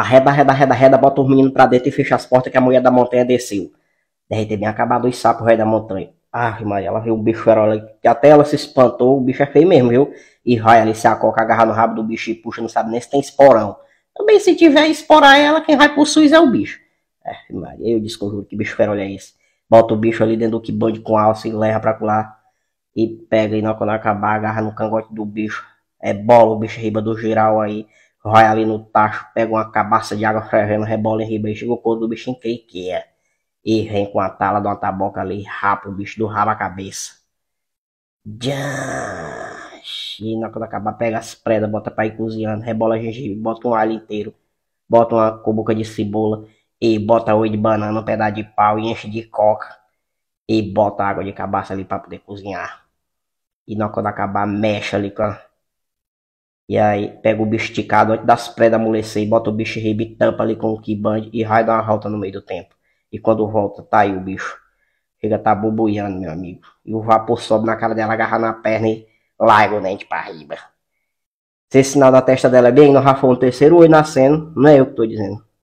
Arreda, arreda, arreda, arreda, bota os meninos pra dentro e fecha as portas que a mulher da montanha desceu. Deve ter bem acabado os sapos, rei da montanha. Ah, Maria, ela viu o bicho ali, que até ela se espantou, o bicho é feio mesmo, viu? E vai ali se a coca agarra no rabo do bicho e puxa, não sabe nem se tem esporão. Também se tiver esporar ela, quem vai pro SUS é o bicho. É, Maria, eu desconjuro que bicho feroz é esse. Bota o bicho ali dentro do que bande com alça e leva pra lá. E pega e não, quando acabar, agarra no cangote do bicho. É bola o bicho riba do geral aí vai ali no tacho, pega uma cabaça de água fervendo, rebola em ribeiro, chega o couro do bicho encrenqueia. E vem com a tala de uma taboca ali, rapa o bicho do rabo à cabeça. Jash. E na quando acabar, pega as predas, bota pra ir cozinhando, rebola a gengibre, bota um alho inteiro, bota uma cubuca de cebola, e bota oi de banana, um pedaço de pau e enche de coca. E bota água de cabaça ali pra poder cozinhar. E na quando acabar, mexe ali com a e aí pega o bicho esticado antes das predas amolecer e bota o bicho ribe, tampa ali com o keyband e raio dá uma volta no meio do tempo. E quando volta, tá aí o bicho. Chega tá boboiando, meu amigo. E o vapor sobe na cara dela, agarra na perna e larga o dente pra riba. Se esse sinal da testa dela é bem no Rafa no terceiro olho nascendo, não é eu que tô dizendo.